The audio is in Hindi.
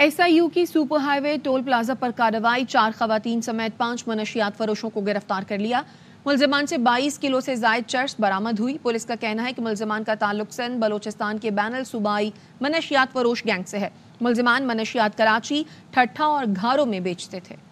एसआईयू की सुपर हाईवे टोल प्लाजा पर कार्रवाई चार खातन समेत पांच मनशियात फरोशों को गिरफ्तार कर लिया मुलजमान से 22 किलो से जायद चर्च बरामद हुई पुलिस का कहना है कि मुलजमान का ताल्लुक सन बलोचिस्तान के बैनल सूबाई मनशियात फरोश गैंग से है मुलजमान मनशियात कराची ठट्ठा और घारों में बेचते थे